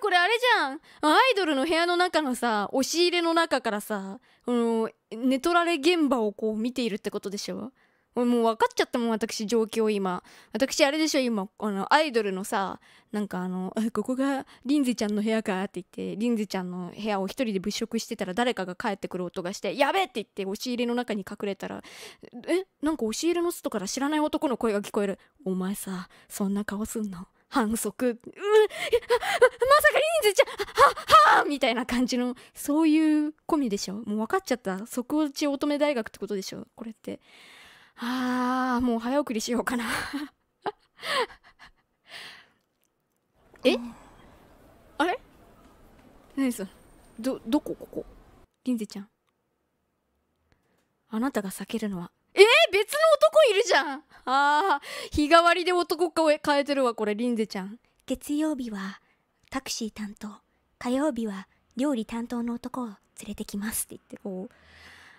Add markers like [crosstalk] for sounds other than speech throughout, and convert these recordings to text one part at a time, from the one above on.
これあれじゃんアイドルの部屋の中のさ押し入れの中からさこの寝取られ現場をこう見ているってことでしょもう分かっちゃったもん私状況今私あれでしょ今あのアイドルのさなんかあの「ここがリンゼちゃんの部屋か」って言ってリンゼちゃんの部屋を一人で物色してたら誰かが帰ってくる音がして「やべ!」って言って押し入れの中に隠れたら「えなんか押し入れの外から知らない男の声が聞こえるお前さそんな顔すんの?」反則、うん、まさかリンズちゃんははみたいな感じのそういう込みでしょもう分かっちゃった即落ち乙女大学ってことでしょこれってあーもう早送りしようかな [laughs] えあれ何そどどこここリンゼちゃんあなたが避けるのはえー、別の男いるじゃんああ日替わりで男顔変えてるわこれリンゼちゃん月曜日はタクシー担当火曜日は料理担当の男を連れてきますって言ってこう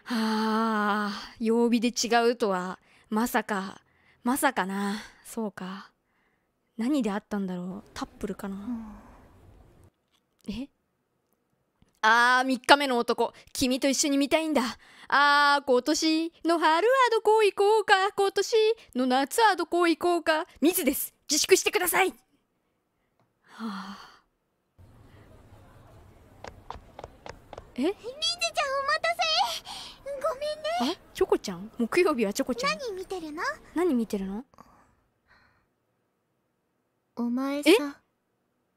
ああ曜日で違うとはまさかまさかなそうか何であったんだろうタップルかな、えああ、3日目の男、君と一緒に見たいんだ。ああ、今年の春はどこ行こうか。今年の夏はどこ行こうか。密です。自粛してください。はあ。えみずちゃんお待たせごめんねえチョコちゃん木曜日はチョコちゃん何見てるの何見てるのお前さ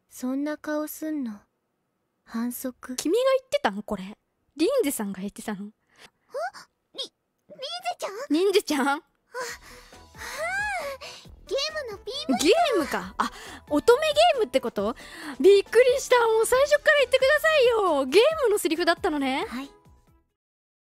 そんな顔すんの反則君が言ってたのこれリンゼさんが言ってたのあリリンゼちゃんリンゼちゃんあはあゲームの PV ゲームかあ乙女ゲームってことびっくりしたもう最初から言ってくださいよゲームのセリフだったのねはい